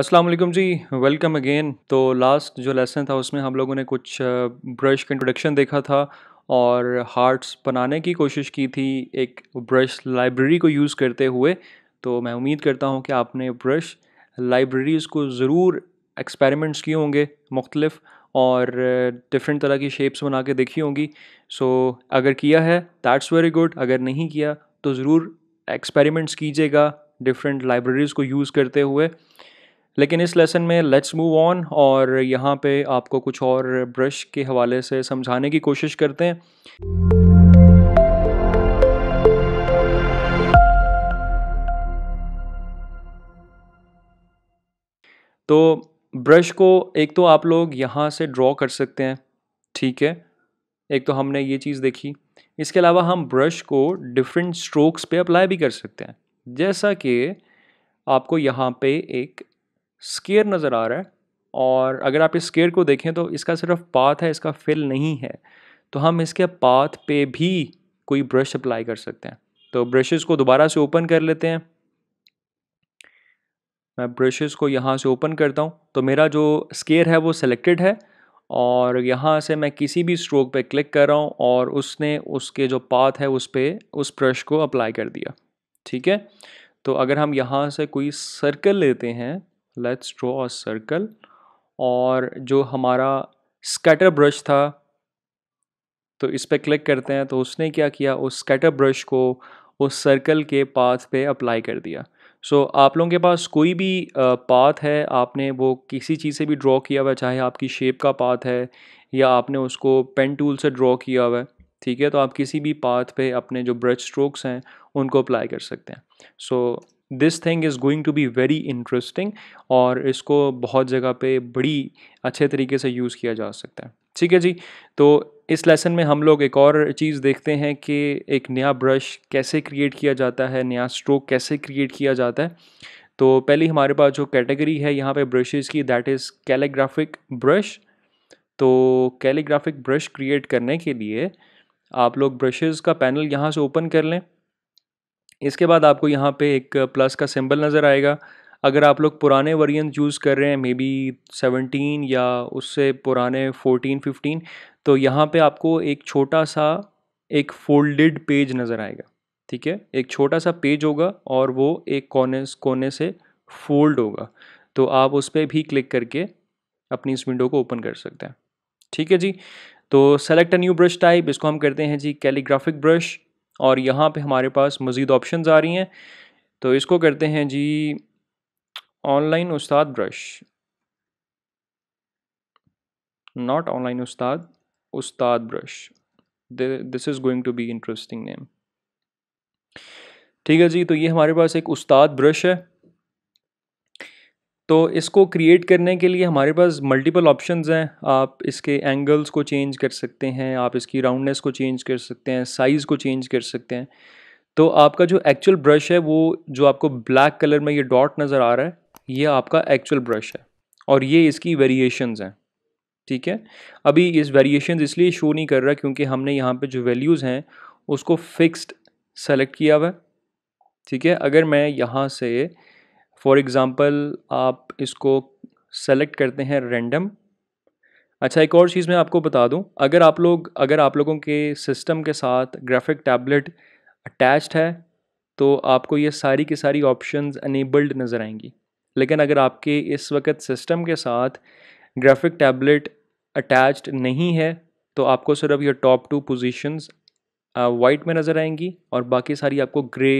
अस्सलाम वालेकुम जी वेलकम अगेन तो लास्ट जो लेसन था उसमें हम लोगों ने कुछ ब्रश का इंट्रोडक्शन देखा था और हार्ट्स बनाने की कोशिश की थी एक ब्रश लाइब्रेरी को यूज़ करते हुए तो मैं उम्मीद करता हूँ कि आपने ब्रश लाइब्रेरीज़ को ज़रूर एक्सपेरिमेंट्स किए होंगे मुख्तलिफ़ और डिफरेंट तरह की शेप्स बना के देखी होंगी सो so, अगर किया है दैट्स वेरी गुड अगर नहीं किया तो ज़रूर एक्सपेरिमेंट्स कीजिएगा डिफरेंट लाइब्रेरीज़ को यूज़ करते हुए लेकिन इस लेसन में लेट्स मूव ऑन और यहाँ पे आपको कुछ और ब्रश के हवाले से समझाने की कोशिश करते हैं तो ब्रश को एक तो आप लोग यहाँ से ड्रॉ कर सकते हैं ठीक है एक तो हमने ये चीज़ देखी इसके अलावा हम ब्रश को डिफरेंट स्ट्रोक्स पे अप्लाई भी कर सकते हैं जैसा कि आपको यहाँ पे एक स्केयर नज़र आ रहा है और अगर आप इस स्केयर को देखें तो इसका सिर्फ पाथ है इसका फिल नहीं है तो हम इसके पाथ पे भी कोई ब्रश अप्लाई कर सकते हैं तो ब्रशेस को दोबारा से ओपन कर लेते हैं मैं ब्रशेस को यहाँ से ओपन करता हूँ तो मेरा जो स्केयर है वो सिलेक्टेड है और यहाँ से मैं किसी भी स्ट्रोक पे क्लिक कर रहा हूँ और उसने उसके जो पाथ है उस पर उस ब्रश को अप्लाई कर दिया ठीक है तो अगर हम यहाँ से कोई सर्कल लेते हैं लेट्स ड्रॉ अ सर्कल और जो हमारा स्कैटर ब्रश था तो इस पर क्लिक करते हैं तो उसने क्या किया उस स्कैटर ब्रश को उस सर्कल के पाथ पे अप्लाई कर दिया सो so, आप लोगों के पास कोई भी पाथ है आपने वो किसी चीज़ से भी ड्रॉ किया हुआ चाहे आपकी शेप का पाथ है या आपने उसको पेन टूल से ड्रॉ किया हुआ है ठीक है तो आप किसी भी पाथ पे अपने जो ब्रश स्ट्रोक्स हैं उनको अप्लाई कर सकते हैं so so, this thing is going to be very interesting और इसको बहुत जगह पे बड़ी अच्छे तरीके से यूज़ किया जा सकता है ठीक है जी तो इस लेसन में हम लोग एक और चीज़ देखते हैं कि एक नया ब्रश कैसे क्रिएट किया जाता है नया स्ट्रोक कैसे क्रिएट किया जाता है तो पहली हमारे पास जो कैटेगरी है यहाँ पे ब्रशेस की दैट इज़ कैलीग्राफिक ब्रश तो कैलीग्राफिक ब्रश क्रिएट करने के लिए आप लोग ब्रशेस का पैनल यहाँ से ओपन कर लें इसके बाद आपको यहाँ पे एक प्लस का सिंबल नज़र आएगा अगर आप लोग पुराने वर्जन यूज़ कर रहे हैं मे बी सेवनटीन या उससे पुराने फोटीन फिफ्टीन तो यहाँ पे आपको एक छोटा सा एक फोल्डेड पेज नज़र आएगा ठीक है एक छोटा सा पेज होगा और वो एक कोने कोने से फोल्ड होगा तो आप उस पर भी क्लिक करके अपनी इस विंडो को ओपन कर सकते हैं ठीक है जी तो select a new brush type इसको हम करते हैं जी कैलीग्राफिक ब्रश और यहाँ पे हमारे पास मज़ीद ऑप्शंस आ रही हैं तो इसको करते हैं जी online Ustad brush not online Ustad Ustad brush this is going to be interesting name ठीक है जी तो ये हमारे पास एक उस्ताद ब्रश है तो इसको क्रिएट करने के लिए हमारे पास मल्टीपल ऑप्शंस हैं आप इसके एंगल्स को चेंज कर सकते हैं आप इसकी राउंडनेस को चेंज कर सकते हैं साइज़ को चेंज कर सकते हैं तो आपका जो एक्चुअल ब्रश है वो जो आपको ब्लैक कलर में ये डॉट नज़र आ रहा है ये आपका एक्चुअल ब्रश है और ये इसकी वेरिएशंस हैं ठीक है अभी इस वेरिएशन इसलिए शो नहीं कर रहा क्योंकि हमने यहाँ पर जो वैल्यूज़ हैं उसको फिक्स्ड सेलेक्ट किया हुआ है ठीक है अगर मैं यहाँ से फॉर एग्ज़ाम्पल आप इसको सेलेक्ट करते हैं रेंडम अच्छा एक और चीज़ मैं आपको बता दूं अगर आप लोग अगर आप लोगों के सिस्टम के साथ ग्राफिक टैबलेट अटैच्ड है तो आपको ये सारी की सारी ऑप्शंस अनेबल्ड नज़र आएंगी लेकिन अगर आपके इस वक्त सिस्टम के साथ ग्राफिक टैबलेट अटैच्ड नहीं है तो आपको सिर्फ ये टॉप टू पोजीशंस वाइट में नज़र आएंगी और बाकी सारी आपको ग्रे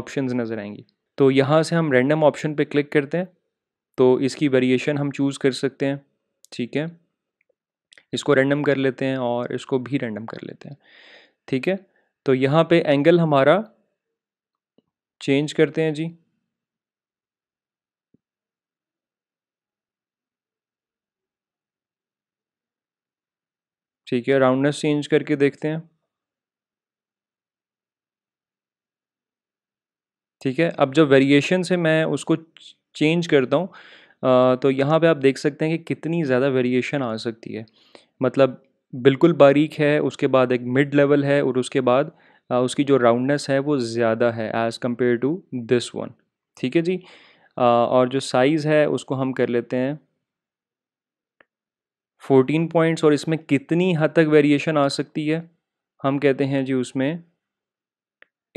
ऑप्शन नज़र आएंगी तो यहाँ से हम रैंडम ऑप्शन पे क्लिक करते हैं तो इसकी वेरिएशन हम चूज़ कर सकते हैं ठीक है इसको रैंडम कर लेते हैं और इसको भी रैंडम कर लेते हैं ठीक है तो यहाँ पे एंगल हमारा चेंज करते हैं जी ठीक है राउंडनेस चेंज करके देखते हैं ठीक है अब जब वेरिएशन से मैं उसको चेंज करता हूँ तो यहाँ पे आप देख सकते हैं कि कितनी ज़्यादा वेरिएशन आ सकती है मतलब बिल्कुल बारीक है उसके बाद एक मिड लेवल है और उसके बाद उसकी जो राउंडनेस है वो ज़्यादा है as compare to this one ठीक है जी और जो साइज़ है उसको हम कर लेते हैं फोर्टीन पॉइंट्स और इसमें कितनी हद तक वेरिएशन आ सकती है हम कहते हैं जी उसमें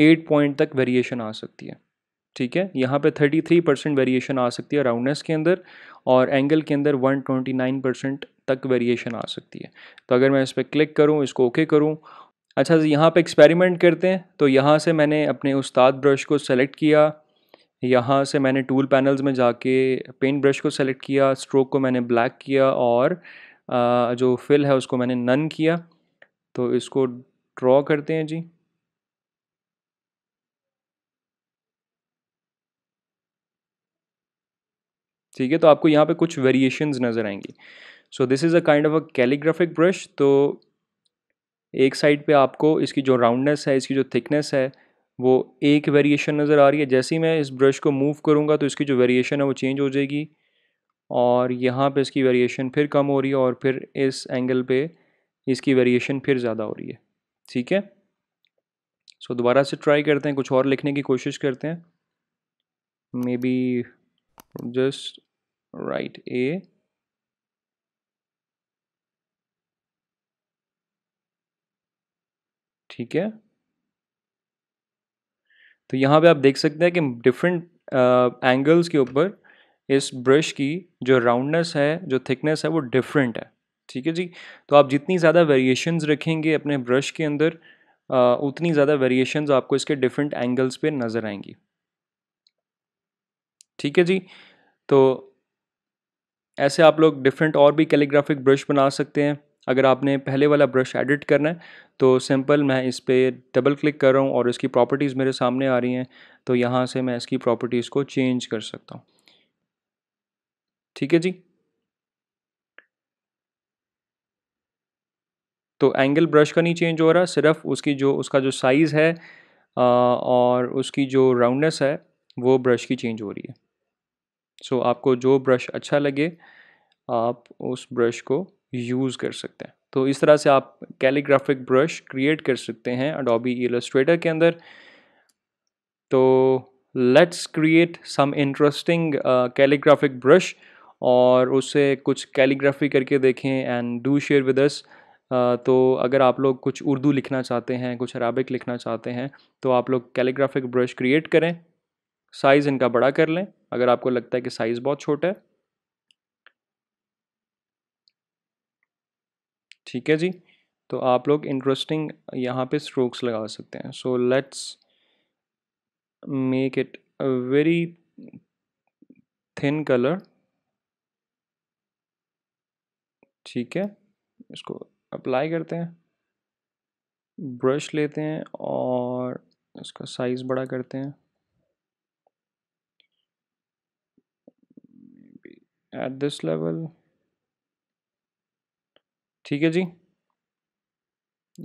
एट पॉइंट तक वेरिएशन आ सकती है ठीक है यहाँ पे थ्री परसेंट वेरिएशन आ सकती है राउंडनेस के अंदर और एंगल के अंदर वन ट्वेंटी नाइन परसेंट तक वेरिएशन आ सकती है तो अगर मैं इस पर क्लिक करूँ इसको ओके करूँ अच्छा यहाँ पे एक्सपेरिमेंट करते हैं तो यहाँ से मैंने अपने उस्ताद ब्रश को सेलेक्ट किया यहाँ से मैंने टूल पैनल्स में जाके पेंट ब्रश को सेलेक्ट किया स्ट्रोक को मैंने ब्लैक किया और जो फिल है उसको मैंने नन किया तो इसको ड्रॉ करते हैं जी ठीक है तो आपको यहाँ पे कुछ वेरिएशंस नज़र आएंगी so this is a kind of a calligraphic brush तो एक साइड पे आपको इसकी जो राउंडनेस है इसकी जो थिकनेस है वो एक वेरिएशन नज़र आ रही है जैसे ही मैं इस ब्रश को मूव करूँगा तो इसकी जो वेरिएशन है वो चेंज हो जाएगी और यहाँ पे इसकी वेरिएशन फिर कम हो रही है और फिर इस एंगल पे इसकी वेरिएशन फिर ज़्यादा हो रही है ठीक है सो so, दोबारा से ट्राई करते हैं कुछ और लिखने की कोशिश करते हैं maybe just write a ठीक है तो यहां पे आप देख सकते हैं कि डिफरेंट एंगल्स uh, के ऊपर इस ब्रश की जो राउंडनेस है जो थिकनेस है वो डिफरेंट है ठीक है जी तो आप जितनी ज़्यादा वेरिएशंस रखेंगे अपने ब्रश के अंदर uh, उतनी ज़्यादा वेरिएशंस आपको इसके डिफरेंट एंगल्स पे नज़र आएंगी ठीक है जी तो ऐसे आप लोग डिफरेंट और भी कैलीग्राफिक ब्रश बना सकते हैं अगर आपने पहले वाला ब्रश एडिट करना है तो सिंपल मैं इस पर डबल क्लिक कर रहा हूँ और इसकी प्रॉपर्टीज़ मेरे सामने आ रही हैं तो यहाँ से मैं इसकी प्रॉपर्टीज़ को चेंज कर सकता हूँ ठीक है जी तो एंगल ब्रश का नहीं चेंज हो रहा सिर्फ उसकी जो उसका जो साइज़ है और उसकी जो राउंडनेस है वो ब्रश की चेंज हो रही है सो so, आपको जो ब्रश अच्छा लगे आप उस ब्रश को यूज़ कर सकते हैं तो इस तरह से आप कैलीग्राफिक ब्रश क्रिएट कर सकते हैं अडोबी इलस्ट्रेटर के अंदर तो let's create some interesting calligraphic brush और उसे कुछ कैलीग्राफी करके देखें and do share with us तो अगर आप लोग कुछ उर्दू लिखना चाहते हैं कुछ अराबिक लिखना चाहते हैं तो आप लोग कैलीग्राफिक ब्रश क्रिएट करें साइज़ इनका बड़ा कर लें अगर आपको लगता है कि साइज़ बहुत छोटा है ठीक है जी तो आप लोग इंटरेस्टिंग यहाँ पे स्ट्रोक्स लगा सकते हैं so let's make it a very thin colour ठीक है इसको अप्लाई करते हैं ब्रश लेते हैं और इसका साइज़ बड़ा करते हैं एट दिस लेवल ठीक है जी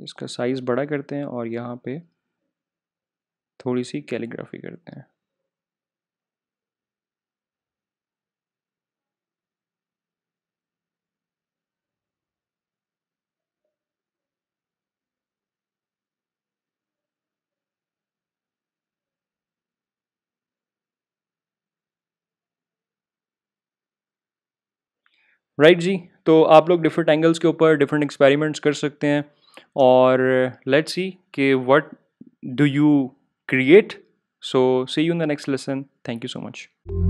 इसका साइज़ बड़ा करते हैं और यहाँ पे थोड़ी सी कैलीग्राफी करते हैं राइट right जी तो आप लोग डिफरेंट एंगल्स के ऊपर डिफरेंट एक्सपेरिमेंट्स कर सकते हैं और लेट्स सी कि what do you create so see you in the next lesson thank you so much